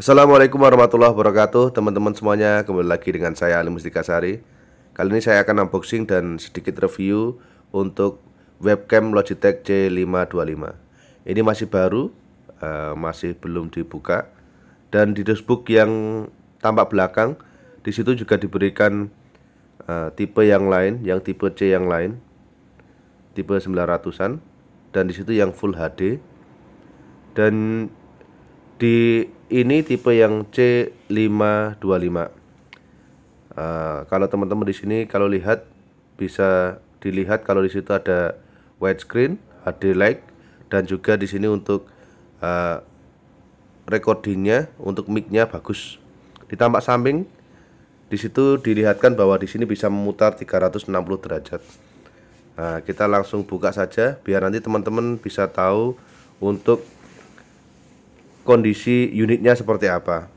Assalamualaikum warahmatullahi wabarakatuh Teman-teman semuanya kembali lagi dengan saya Ali Mustika Sari Kali ini saya akan unboxing dan sedikit review Untuk webcam Logitech C525 Ini masih baru eh, Masih belum dibuka Dan di dashbook yang tampak belakang di situ juga diberikan eh, tipe yang lain yang tipe C yang lain tipe 900-an dan di situ yang full HD dan di ini tipe yang C525 Uh, eh, kalau teman-teman di sini kalau lihat bisa dilihat kalau di situ ada widescreen, HD light dan juga di sini untuk uh, recordingnya untuk micnya bagus. Ditambah samping di situ dilihatkan bahwa di sini bisa memutar 360 derajat. Nah, kita langsung buka saja biar nanti teman-teman bisa tahu untuk kondisi unitnya seperti apa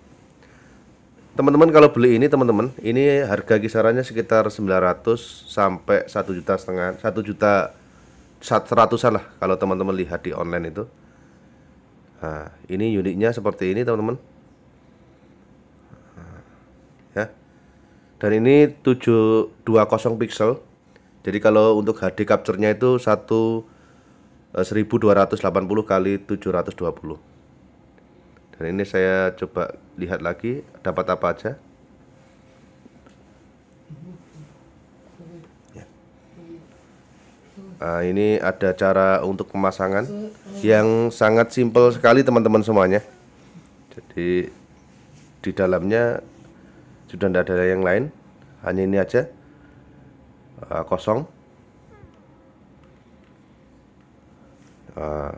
teman-teman kalau beli ini teman-teman ini harga kisarannya sekitar 900 sampai 1 juta setengah 1 juta 100 lah kalau teman-teman lihat di online itu nah ini unitnya seperti ini teman-teman nah, ya dan ini 720 pixel jadi kalau untuk HD capture-nya itu 1 1280 eh, kali 720 dan ini saya coba lihat lagi dapat apa aja nah, ini ada cara untuk pemasangan yang sangat simpel sekali teman-teman semuanya jadi di dalamnya sudah tidak ada yang lain hanya ini aja ah, kosong nah,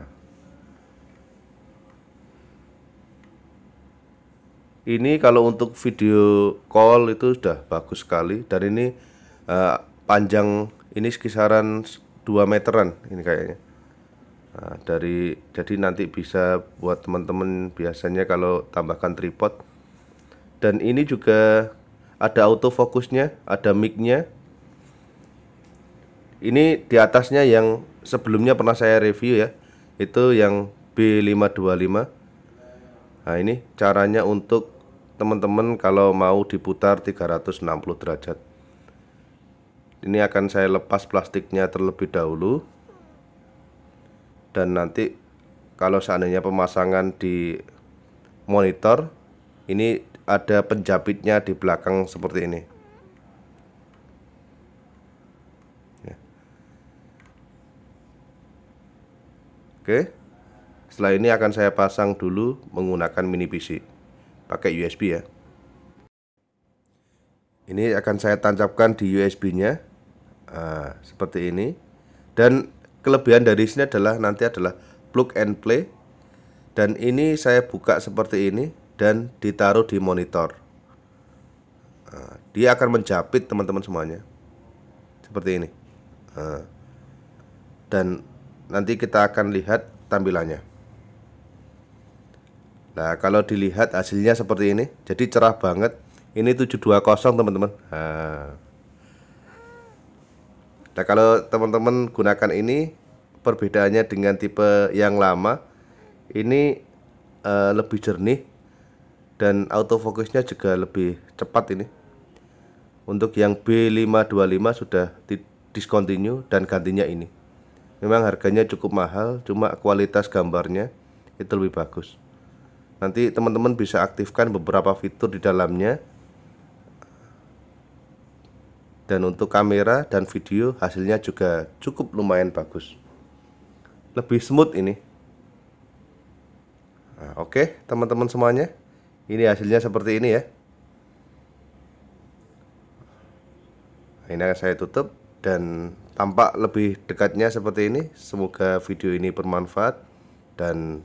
ini kalau untuk video call itu sudah bagus sekali dan ini uh, panjang ini sekitaran 2 meteran ini kayaknya nah, dari jadi nanti bisa buat teman-teman biasanya kalau tambahkan tripod dan ini juga ada autofocusnya ada micnya ini di atasnya yang sebelumnya pernah saya review ya itu yang B525 nah ini caranya untuk teman-teman kalau mau diputar 360 derajat ini akan saya lepas plastiknya terlebih dahulu dan nanti kalau seandainya pemasangan di monitor ini ada penjapitnya di belakang seperti ini ya. oke setelah ini akan saya pasang dulu menggunakan mini PC pakai USB ya ini akan saya tancapkan di USB nya nah, seperti ini dan kelebihan dari sini adalah nanti adalah plug and play dan ini saya buka seperti ini dan ditaruh di monitor nah, dia akan menjapit teman-teman semuanya seperti ini nah, dan nanti kita akan lihat tampilannya Nah kalau dilihat hasilnya seperti ini Jadi cerah banget Ini 720 teman-teman nah. nah. kalau teman-teman gunakan ini Perbedaannya dengan tipe yang lama Ini uh, lebih jernih Dan autofocusnya juga lebih cepat ini Untuk yang B525 sudah discontinue dan gantinya ini Memang harganya cukup mahal Cuma kualitas gambarnya itu lebih bagus nanti teman-teman bisa aktifkan beberapa fitur di dalamnya dan untuk kamera dan video hasilnya juga cukup lumayan bagus lebih smooth ini nah, oke okay, teman-teman semuanya ini hasilnya seperti ini ya nah, ini akan saya tutup dan tampak lebih dekatnya seperti ini semoga video ini bermanfaat dan